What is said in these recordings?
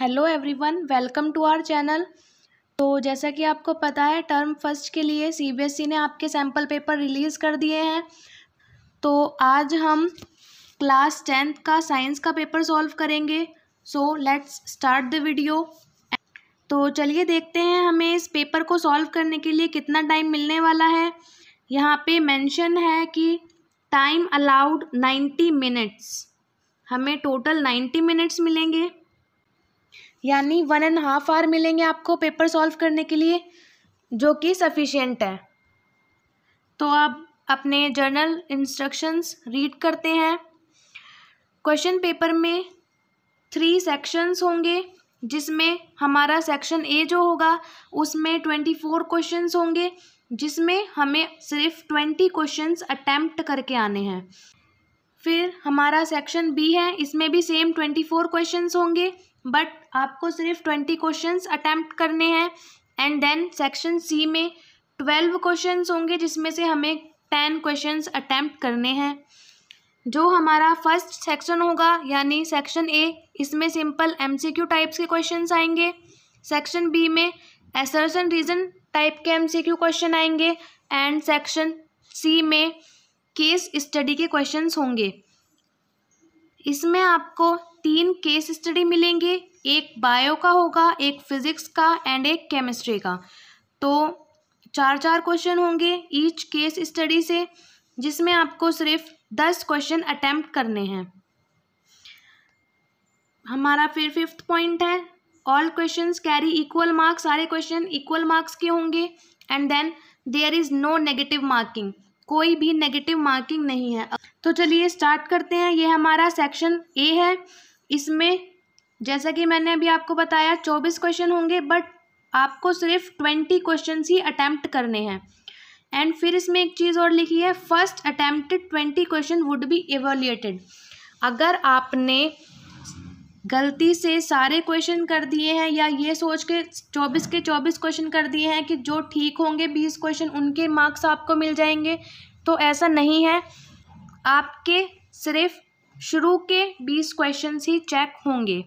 hello everyone welcome to our channel तो जैसा कि आपको पता है टर्म फर्स्ट के लिए सीबीएसई e ने आपके सैम्पल पेपर रिलीज़ कर दिए हैं तो आज हम क्लास टेंथ का साइंस का पेपर सॉल्व करेंगे so let's start the video तो चलिए देखते हैं हमें इस पेपर को सॉल्व करने के लिए कितना टाइम मिलने वाला है यहाँ पे मेंशन है कि टाइम अलाउड नाइन्टी मिनट्स हमें टोटल नाइन्टी मिनट्स मिलेंगे यानी वन एंड हाफ आवर मिलेंगे आपको पेपर सॉल्व करने के लिए जो कि सफिशियंट है तो आप अपने जर्नल इंस्ट्रक्शंस रीड करते हैं क्वेश्चन पेपर में थ्री सेक्शंस होंगे जिसमें हमारा सेक्शन ए जो होगा उसमें ट्वेंटी फोर क्वेश्चन होंगे जिसमें हमें सिर्फ ट्वेंटी क्वेश्चन अटैम्प्ट करके आने हैं फिर हमारा सेक्शन बी है इसमें भी सेम ट्वेंटी फोर क्वेश्चन होंगे बट आपको सिर्फ ट्वेंटी क्वेश्चंस अटैम्प्ट करने हैं एंड देन सेक्शन सी में ट्वेल्व क्वेश्चंस होंगे जिसमें से हमें टेन क्वेश्चंस अटैम्प्ट करने हैं जो हमारा फर्स्ट सेक्शन होगा यानी सेक्शन ए इसमें सिंपल एमसीक्यू टाइप्स के क्वेश्चंस आएंगे सेक्शन बी में एसर्सन रीज़न टाइप के क्यू क्वेश्चन आएंगे एंड सेक्शन सी में केस स्टडी के क्वेश्चन होंगे इसमें आपको तीन केस स्टडी मिलेंगे एक बायो का होगा एक फिजिक्स का एंड एक केमिस्ट्री का तो चार चार क्वेश्चन होंगे ईच केस स्टडी से जिसमें आपको सिर्फ दस क्वेश्चन अटैम्प्ट करने हैं हमारा फिर फिफ्थ पॉइंट है all question carry equal marks सारे क्वेश्चन इक्वल मार्क्स के होंगे and then there is no negative marking कोई भी नेगेटिव मार्किंग नहीं है तो चलिए स्टार्ट करते हैं ये हमारा सेक्शन ए है इसमें जैसा कि मैंने अभी आपको बताया चौबीस क्वेश्चन होंगे बट आपको सिर्फ ट्वेंटी क्वेश्चन ही अटैम्प्ट करने हैं एंड फिर इसमें एक चीज़ और लिखी है first attempted twenty question would be evaluated अगर आपने गलती से सारे क्वेश्चन कर दिए हैं या ये सोच के चौबीस के चौबीस क्वेश्चन कर दिए हैं कि जो ठीक होंगे बीस क्वेश्चन उनके मार्क्स आपको मिल जाएंगे तो ऐसा नहीं है आपके सिर्फ शुरू के बीस क्वेश्चन ही चेक होंगे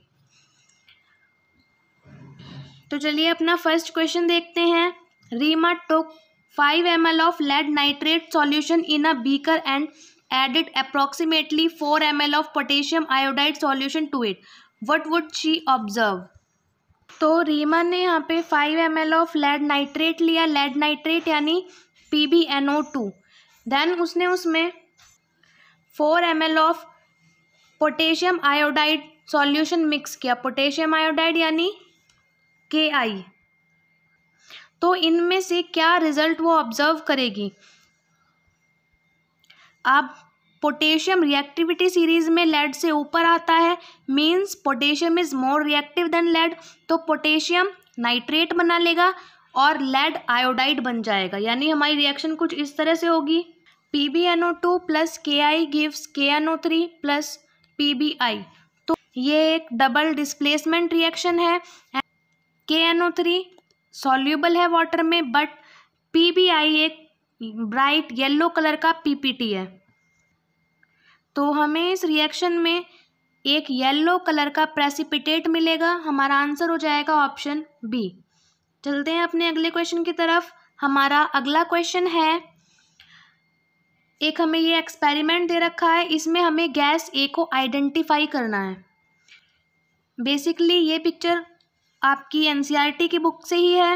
तो चलिए अपना फर्स्ट क्वेश्चन देखते हैं Reema took five M L of lead nitrate solution in a beaker and added approximately four M L of potassium iodide solution to it what would she observe तो रीमा ने यहाँ पे five M L of lead nitrate लिया lead nitrate यानी P B N O two then उसने उसमें four M L of potassium iodide solution mix किया potassium iodide यानी के आई तो इनमें से क्या रिजल्ट वो ऑब्जर्व करेगी आप पोटेशियम रिएक्टिविटी सीरीज में लेड से ऊपर आता है means potassium is more reactive than lead तो पोटेशियम नाइट्रेट बना लेगा और लेड आयोडाइड बन जाएगा यानी हमारी रिएक्शन कुछ इस तरह से होगी P B N O two plus K I gives K N O three plus PBI तो ये एक डबल डिस्प्लेसमेंट रिएक्शन है K N O three soluble है वाटर में बट पीबीआई एक ब्राइट येलो कलर का पीपीटी है तो हमें इस रिएक्शन में एक येलो कलर का प्रेसिपिटेट मिलेगा हमारा आंसर हो जाएगा ऑप्शन बी चलते हैं अपने अगले क्वेश्चन की तरफ हमारा अगला क्वेश्चन है एक हमें ये एक्सपेरिमेंट दे रखा है इसमें हमें गैस ए को आइडेंटिफाई करना है बेसिकली ये पिक्चर आपकी एन e की बुक से ही है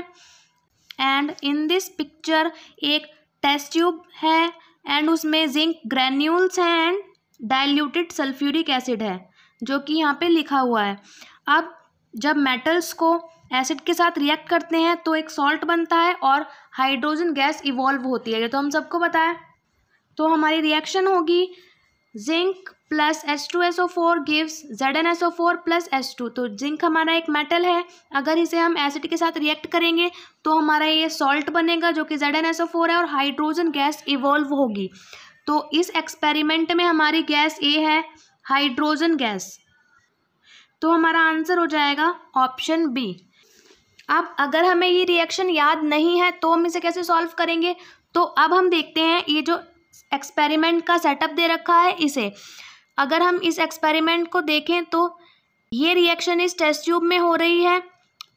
एंड इन दिस पिक्चर एक टेस्ट ट्यूब है एंड उसमें जिंक ग्रेन्यूल्स हैं एंड डाइल्यूटेड सल्फ्यूरिक एसिड है जो कि यहाँ पे लिखा हुआ है अब जब मेटल्स को एसिड के साथ रिएक्ट करते हैं तो एक सॉल्ट बनता है और हाइड्रोजन गैस इवॉल्व होती है ये तो हम सबको पता है तो हमारी रिएक्शन होगी zinc plus S two S O four gives Z N S O four plus S two तो जिंक हमारा एक मेटल है अगर इसे हम एसिड के साथ रिएक्ट करेंगे तो हमारा ये सॉल्ट बनेगा जो कि Z N S O four है और हाइड्रोजन गैस इवॉल्व होगी तो इस एक्सपेरिमेंट में हमारी गैस ए है हाइड्रोजन गैस तो हमारा आंसर हो जाएगा ऑप्शन बी अब अगर हमें ये रिएक्शन याद नहीं है तो हम इसे कैसे सॉल्व करेंगे तो अब हम देखते हैं ये जो एक्सपेरिमेंट का सेटअप दे रखा है इसे अगर हम इस एक्सपेरिमेंट को देखें तो ये रिएक्शन इस टेस्ट ट्यूब में हो रही है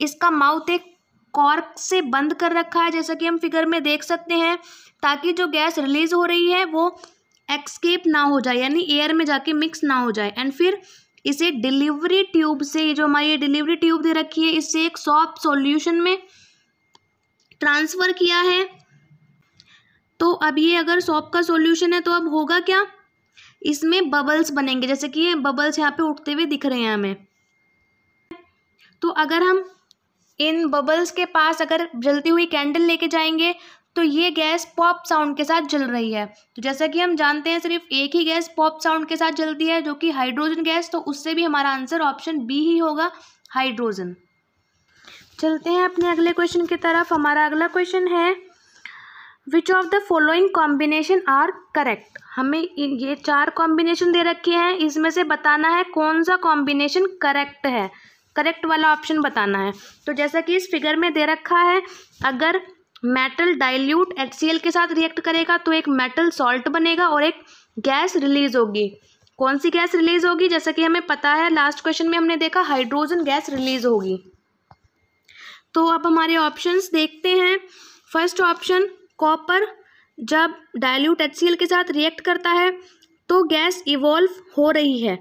इसका माउथ एक कॉर्क से बंद कर रखा है जैसा कि हम फिगर में देख सकते हैं ताकि जो गैस रिलीज हो रही है वो एक्सकेप ना हो जाए यानी एयर में जाके मिक्स ना हो जाए एंड फिर इसे डिलीवरी ट्यूब से जो हमारी डिलीवरी ट्यूब दे रखी है इसे एक सॉफ्ट सॉल्यूशन में ट्रांसफ़र किया है तो अब ये अगर सॉप का सॉल्यूशन है तो अब होगा क्या इसमें बबल्स बनेंगे जैसे कि ये बबल्स यहाँ पे उठते हुए दिख रहे हैं हमें तो अगर हम इन बबल्स के पास अगर जलती हुई कैंडल लेके जाएंगे तो ये गैस पॉप साउंड के साथ जल रही है तो जैसा कि हम जानते हैं सिर्फ एक ही गैस पॉप साउंड के साथ जलती है जो कि हाइड्रोजन गैस तो उससे भी हमारा आंसर ऑप्शन बी ही होगा हाइड्रोजन चलते हैं अपने अगले क्वेश्चन की तरफ हमारा अगला क्वेश्चन है which of the following combination are correct हमें ये चार कॉम्बिनेशन दे रखे हैं इसमें से बताना है कौन सा कॉम्बिनेशन करेक्ट है करेक्ट वाला ऑप्शन बताना है तो जैसा कि इस फिगर में दे रखा है अगर मेटल डाइल्यूट एच के साथ रिएक्ट करेगा तो एक मेटल सॉल्ट बनेगा और एक गैस रिलीज होगी कौन सी गैस रिलीज होगी जैसा कि हमें पता है लास्ट क्वेश्चन में हमने देखा हाइड्रोजन गैस रिलीज होगी तो अब हमारे ऑप्शंस देखते हैं फर्स्ट ऑप्शन कॉपर जब डाइल्यूट एच के साथ रिएक्ट करता है तो गैस इवॉल्व हो रही है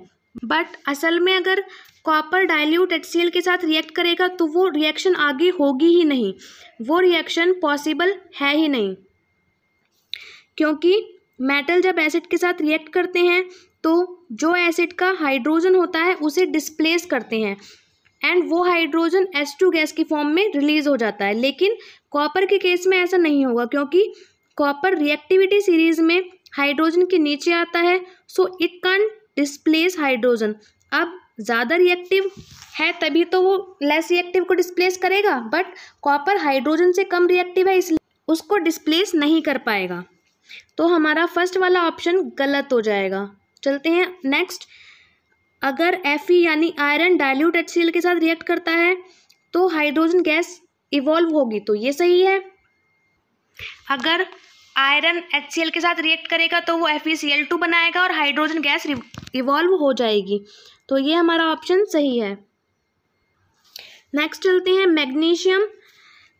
बट असल में अगर कॉपर डाइल्यूट एच के साथ रिएक्ट करेगा तो वो रिएक्शन आगे होगी ही नहीं वो रिएक्शन पॉसिबल है ही नहीं क्योंकि मेटल जब एसिड के साथ रिएक्ट करते हैं तो जो एसिड का हाइड्रोजन होता है उसे डिस्प्लेस करते हैं एंड वो हाइड्रोजन एस टू गैस की फॉर्म में रिलीज़ हो जाता है लेकिन कॉपर के केस में ऐसा नहीं होगा क्योंकि कॉपर रिएक्टिविटी सीरीज में हाइड्रोजन के नीचे आता है so it can displace hydrogen अब ज़्यादा रिएक्टिव है तभी तो वो लेस रिएक्टिव को डिस्प्लेस करेगा बट कॉपर हाइड्रोजन से कम रिएक्टिव है इसलिए उसको डिस्प्लेस नहीं कर पाएगा तो हमारा फर्स्ट वाला ऑप्शन गलत हो जाएगा चलते हैं नेक्स्ट अगर एफ यानी आयरन डाइल्यूट एच के साथ रिएक्ट करता है तो हाइड्रोजन गैस इवॉल्व होगी तो ये सही है अगर आयरन एच के साथ रिएक्ट करेगा तो वो एफ बनाएगा और हाइड्रोजन गैस इवॉल्व हो जाएगी तो ये हमारा ऑप्शन सही है नेक्स्ट चलते हैं मैग्नीशियम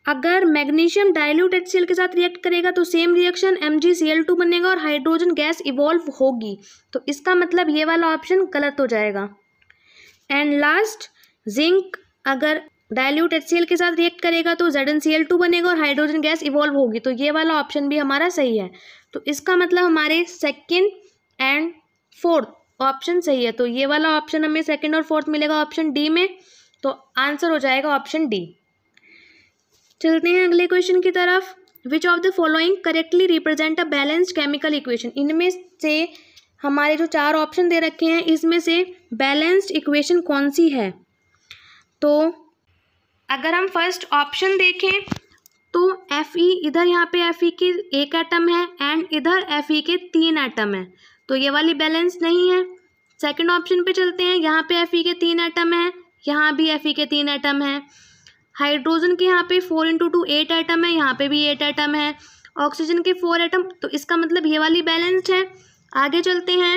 अगर मैग्नीशियम डाइल्यूट एच के साथ रिएक्ट करेगा तो सेम रिएक्शन एम बनेगा और हाइड्रोजन गैस इवॉल्व होगी तो इसका मतलब ये वाला ऑप्शन गलत हो जाएगा एंड लास्ट जिंक अगर डायल्यूट एच के साथ रिएक्ट करेगा तो जेड बनेगा और हाइड्रोजन गैस इवॉल्व होगी तो ये वाला ऑप्शन भी हमारा सही है तो इसका मतलब हमारे सेकेंड एंड फोर्थ ऑप्शन सही है तो ये वाला ऑप्शन हमें सेकेंड और फोर्थ मिलेगा ऑप्शन डी में तो आंसर हो जाएगा ऑप्शन डी चलते हैं अगले क्वेश्चन की तरफ which of the following correctly represent a balanced chemical equation इनमें से हमारे जो चार ऑप्शन दे रखे हैं इसमें से बैलेंस्ड इक्वेशन कौन सी है तो अगर हम फर्स्ट ऑप्शन देखें तो एफ ई इधर यहाँ पे एफ ई के एक एटम है एंड इधर एफ ई के तीन एटम है तो ये वाली बैलेंस नहीं है सेकंड ऑप्शन पे चलते हैं यहाँ पे एफ ई के तीन एटम है यहाँ भी एफ ई के तीन एटम है हाइड्रोजन के यहाँ पे four into two eight atom है यहाँ पे भी एट एटम है ऑक्सीजन के फोर एटम तो इसका मतलब ये वाली बैलेंस्ड है आगे चलते हैं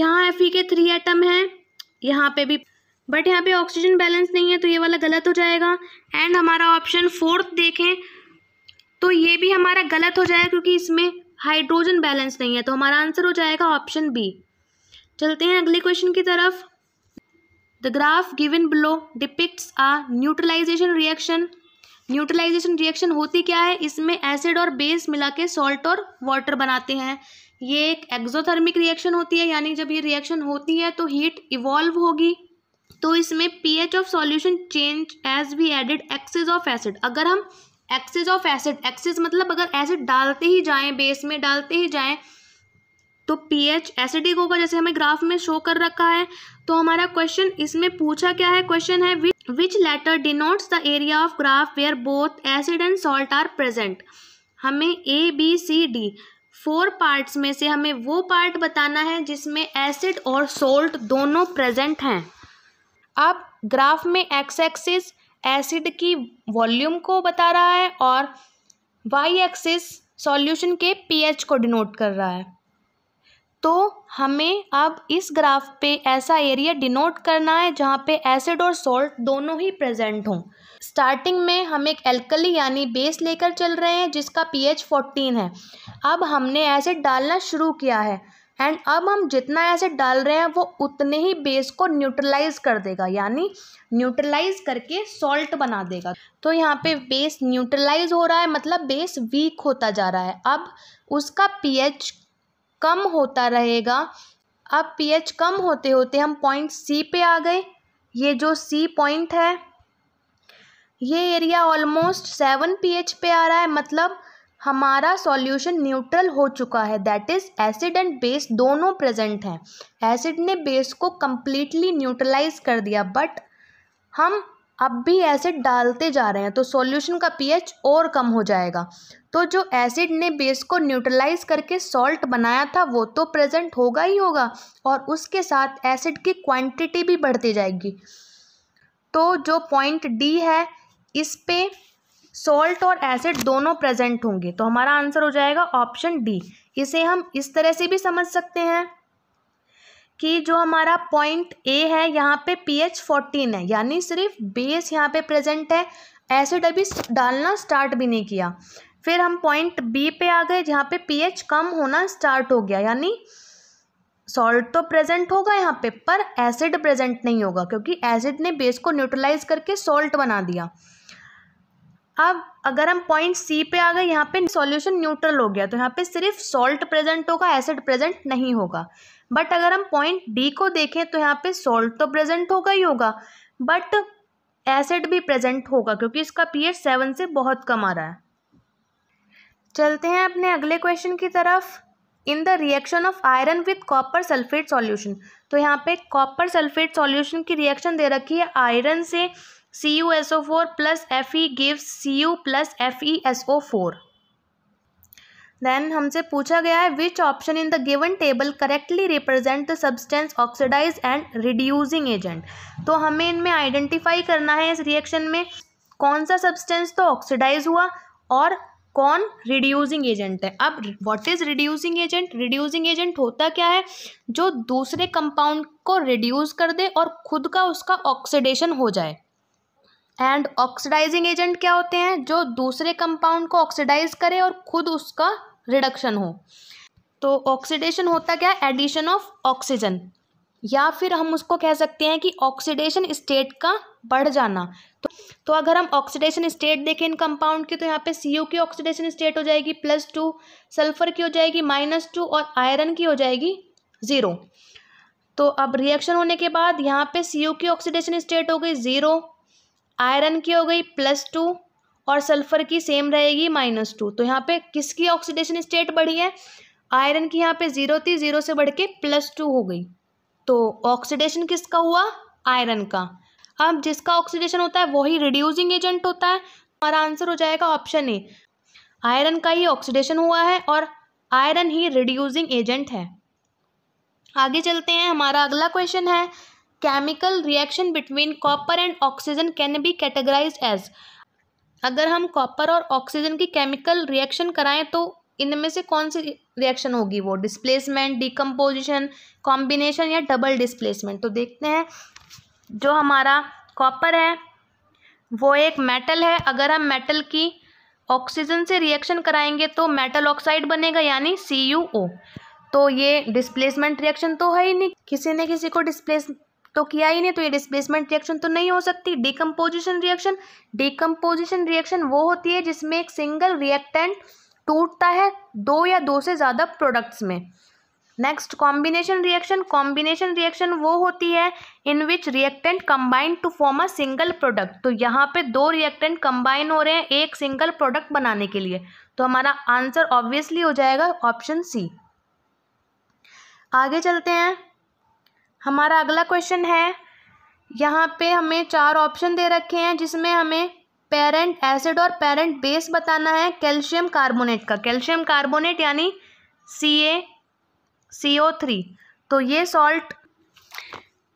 यहाँ एफ ई के थ्री एटम है यहाँ पे भी बट यहाँ पे ऑक्सीजन बैलेंस नहीं है तो ये वाला गलत हो जाएगा एंड हमारा ऑप्शन फोर्थ देखें तो ये भी हमारा गलत हो जाएगा क्योंकि इसमें हाइड्रोजन बैलेंस नहीं है तो हमारा आंसर हो जाएगा ऑप्शन बी चलते हैं अगले क्वेश्चन की तरफ the graph given below depicts a neutralisation reaction neutralisation reaction होती क्या है इसमें एसिड और बेस मिला के सॉल्ट और वाटर बनाते हैं ये एक एक्जोथर्मिक रिएक्शन होती है यानी जब ये रिएक्शन होती है तो हीट इवॉल्व होगी तो इसमें P H of solution change as be added excess of acid अगर हम एक्सेज ऑफ एसिड एक्सेज मतलब अगर एसिड डालते ही जाएं बेस में डालते ही जाएं तो पी एच एसिडिक होगा जैसे हमें ग्राफ में शो कर रखा है तो हमारा क्वेश्चन इसमें पूछा क्या है क्वेश्चन है which letter denotes the area of graph where both acid and salt are present हमें A B C D four parts में से हमें वो पार्ट बताना है जिसमें एसिड और सॉल्ट दोनों प्रेजेंट हैं अब ग्राफ में एक्स एक्सिस एसिड की वॉल्यूम को बता रहा है और वाई एक्सिस सॉल्यूशन के पीएच को डिनोट कर रहा है तो हमें अब इस ग्राफ पे ऐसा एरिया डिनोट करना है जहाँ पे एसिड और सॉल्ट दोनों ही प्रेजेंट हों स्टार्टिंग में हम एक एल्कली यानी बेस लेकर चल रहे हैं जिसका पीएच 14 है अब हमने एसिड डालना शुरू किया है एंड अब हम जितना ऐसे डाल रहे हैं वो उतने ही बेस को न्यूट्रलाइज कर देगा यानी न्यूट्रलाइज करके सॉल्ट बना देगा तो यहाँ पे बेस न्यूट्रलाइज हो रहा है मतलब बेस वीक होता जा रहा है अब उसका पीएच कम होता रहेगा अब पीएच कम होते होते हम पॉइंट सी पे आ गए ये जो सी पॉइंट है ये एरिया ऑलमोस्ट सेवन पीएच पे आ रहा है मतलब हमारा सॉल्यूशन न्यूट्रल हो चुका है that is acid and base दोनों प्रेजेंट हैं एसिड ने बेस को कम्प्लीटली न्यूट्रलाइज कर दिया बट हम अब भी एसिड डालते जा रहे हैं तो सॉल्यूशन का पीएच और कम हो जाएगा तो जो एसिड ने बेस को न्यूट्रलाइज करके सॉल्ट बनाया था वो तो प्रेजेंट होगा ही होगा और उसके साथ एसिड की क्वांटिटी भी बढ़ती जाएगी तो जो पॉइंट डी है इस पर सॉल्ट और एसिड दोनों प्रेजेंट होंगे तो हमारा आंसर हो जाएगा ऑप्शन डी इसे हम इस तरह से भी समझ सकते हैं कि जो हमारा पॉइंट ए है यहाँ पे पीएच फोर्टीन है यानी सिर्फ बेस यहाँ पे प्रेजेंट है एसिड अभी डालना स्टार्ट भी नहीं किया फिर हम पॉइंट बी पे आ गए जहाँ पे पीएच कम होना स्टार्ट हो गया यानी सॉल्ट तो प्रेजेंट होगा यहाँ पे पर एसिड प्रेजेंट नहीं होगा क्योंकि एसिड ने बेस को न्यूट्रलाइज करके सॉल्ट बना दिया अब अगर हम पॉइंट सी पे आ गए यहाँ पे सॉल्यूशन न्यूट्रल हो गया तो यहाँ पे सिर्फ सॉल्ट प्रेजेंट होगा एसिड प्रेजेंट नहीं होगा बट अगर हम पॉइंट डी को देखें तो यहाँ पे सॉल्ट तो प्रेजेंट होगा ही होगा बट एसिड भी प्रेजेंट होगा क्योंकि इसका पीएच सेवन से बहुत कम आ रहा है चलते हैं अपने अगले क्वेश्चन की तरफ in the reaction of iron with copper sulphate solution तो यहाँ पे कॉपर सल्फेट सॉल्यूशन की रिएक्शन दे रखी है आयरन से C U S O four plus F E gives C U plus F E S O four then हमसे पूछा गया है which option in the given table correctly represent the substance oxidise and reducing agent तो हमें इनमें identify करना है इस रिएक्शन में कौन सा सब्सटेंस तो ऑक्सीडाइज हुआ और कौन रिड्यूसिंग एजेंट है अब what is reducing agent reducing agent होता क्या है जो दूसरे कंपाउंड को रिड्यूस कर दे और खुद का उसका ऑक्सीडेशन हो जाए एंड ऑक्सीडाइजिंग एजेंट क्या होते हैं जो दूसरे कंपाउंड को ऑक्सीडाइज करे और खुद उसका रिडक्शन हो तो ऑक्सीडेशन होता क्या है एडिशन ऑफ ऑक्सीजन या फिर हम उसको कह सकते हैं कि ऑक्सीडेशन स्टेट का बढ़ जाना तो तो अगर हम ऑक्सीडेशन स्टेट देखें इन कंपाउंड की तो यहाँ पे सी की ऑक्सीडेशन स्टेट हो जाएगी प्लस टू सल्फर की हो जाएगी माइनस टू और आयरन की हो जाएगी ज़ीरो तो अब रिएक्शन होने के बाद यहाँ पे सी की ऑक्सीडेशन स्टेट हो गई ज़ीरो आयरन की हो गई प्लस टू और सल्फर की सेम रहेगी माइनस टू तो यहाँ पे किसकी ऑक्सीडेशन स्टेट बढ़ी है आयरन की यहाँ पे ज़ीरो थी ज़ीरो से बढ़ के प्लस टू हो गई तो ऑक्सीडेशन किसका हुआ आयरन का अब जिसका ऑक्सीडेशन होता है वही रिड्यूसिंग एजेंट होता है हमारा आंसर हो जाएगा ऑप्शन ए आयरन का ही ऑक्सीडेशन हुआ है और आयरन ही रिड्यूसिंग एजेंट है आगे चलते हैं हमारा अगला क्वेश्चन है chemical reaction between copper and oxygen can be categorise as अगर हम कॉपर और ऑक्सीजन की केमिकल रिएक्शन कराएं तो इनमें से कौन सी रिएक्शन होगी वो डिस्प्लेसमेंट डिकम्पोजिशन कॉम्बिनेशन या डबल डिस्प्लेसमेंट तो देखते हैं जो हमारा कॉपर है वो एक मेटल है अगर हम मेटल की ऑक्सीजन से रिएक्शन कराएंगे तो मेटल ऑक्साइड बनेगा यानी सी तो ये डिस्प्लेसमेंट रिएक्शन तो है ही नहीं किसी ने किसी को डिस्प्लेस तो किया ही नहीं तो ये डिस्प्लेसमेंट रिएक्शन तो नहीं हो सकती डिकम्पोजिशन रिएक्शन डिकम्पोजिशन रिएक्शन वो होती है जिसमें एक सिंगल रिएक्टेंट टूटता है दो या दो से ज़्यादा प्रोडक्ट्स में next combination reaction combination reaction वो होती है in which reactant combine to form a single product तो यहाँ पे दो रिएक्टेंट कम्बाइन हो रहे हैं एक सिंगल प्रोडक्ट बनाने के लिए तो हमारा आंसर ऑब्वियसली हो जाएगा ऑप्शन सी आगे चलते हैं हमारा अगला क्वेश्चन है यहाँ पे हमें चार ऑप्शन दे रखे हैं जिसमें हमें पेरेंट एसिड और पेरेंट बेस बताना है कैल्शियम कार्बोनेट का कैल्शियम कार्बोनेट यानी सी ए सी ओ थ्री तो ये सॉल्ट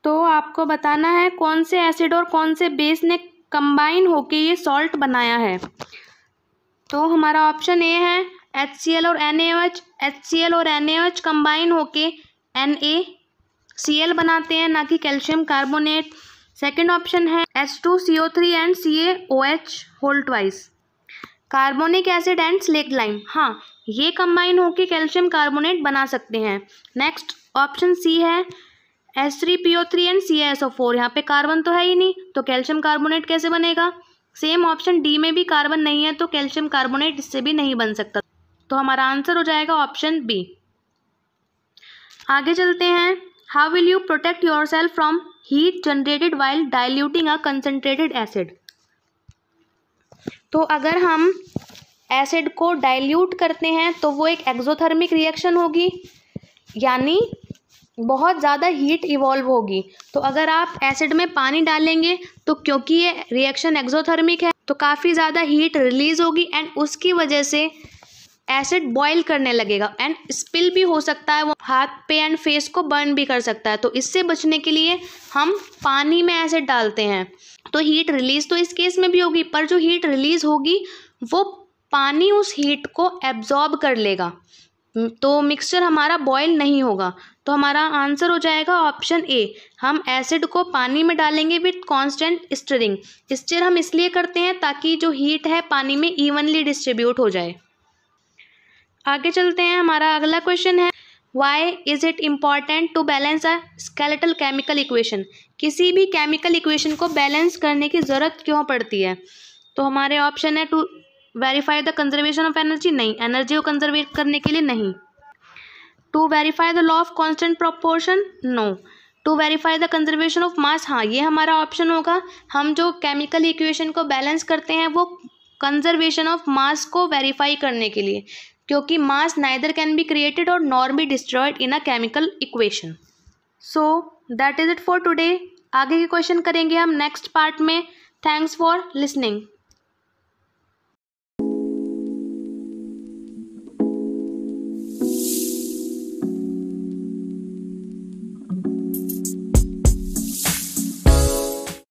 तो आपको बताना है कौन से एसिड और कौन से बेस ने कंबाइन होके ये सॉल्ट बनाया है तो हमारा ऑप्शन ए है एच सी एल और N A H H C L और एन ए एच कंबाइन होके एन ए सी बनाते हैं ना कि कैल्शियम कार्बोनेट सेकेंड ऑप्शन है S two C O three and C A O H whole twice carbonic acid and slake lime हाँ ये combine होकर कैल्शियम कार्बोनेट बना सकते हैं नेक्स्ट ऑप्शन सी है S three P O three and C S O four यहाँ पर carbon तो है ही नहीं तो कैल्शियम कार्बोनेट कैसे बनेगा सेम ऑप्शन डी में भी कार्बन नहीं है तो कैल्शियम कार्बोनेट इससे भी नहीं बन सकता तो हमारा आंसर हो जाएगा ऑप्शन बी आगे चलते हैं how will you protect yourself from heat generated while diluting a concentrated acid तो अगर हम एसिड को डाइल्यूट करते हैं तो वो एक एक्जोथर्मिक रिएक्शन होगी यानी बहुत ज़्यादा हीट इवॉल्व होगी तो अगर आप एसिड में पानी डालेंगे तो क्योंकि ये रिएक्शन एक्जोथर्मिक है तो काफ़ी ज़्यादा हीट रिलीज़ होगी एंड उसकी वजह से एसिड बॉयल करने लगेगा एंड स्पिल भी हो सकता है वो हाथ पे एंड फेस को बर्न भी कर सकता है तो इससे बचने के लिए हम पानी में एसिड डालते हैं तो हीट रिलीज़ तो इस केस में भी होगी पर जो हीट रिलीज़ होगी वो पानी उस हीट को एब्जॉर्ब कर लेगा तो मिक्सचर हमारा बॉयल नहीं होगा तो हमारा आंसर हो जाएगा ऑप्शन ए हम एसिड को पानी में डालेंगे विथ कांस्टेंट स्टरिंग स्टर हम इसलिए करते हैं ताकि जो हीट है पानी में इवनली डिस्ट्रीब्यूट हो जाए आगे चलते हैं हमारा अगला क्वेश्चन है why is it important to balance a skeletal chemical equation किसी भी केमिकल इक्वेशन को बैलेंस करने की ज़रूरत क्यों पड़ती है तो हमारे ऑप्शन है to verify the conservation of energy नहीं एनर्जी को conserve करने के लिए नहीं to verify the law of constant proportion no to verify the conservation of mass हाँ ये हमारा ऑप्शन होगा हम जो केमिकल इक्वेशन को बैलेंस करते हैं वो कंजर्वेशन ऑफ मास को वेरीफाई करने के लिए क्योंकि mass neither can be created और nor be destroyed in a chemical equation so that is it for today आगे के क्वेश्चन करेंगे हम नेक्स्ट पार्ट में थैंक्स फॉर लिसनिंग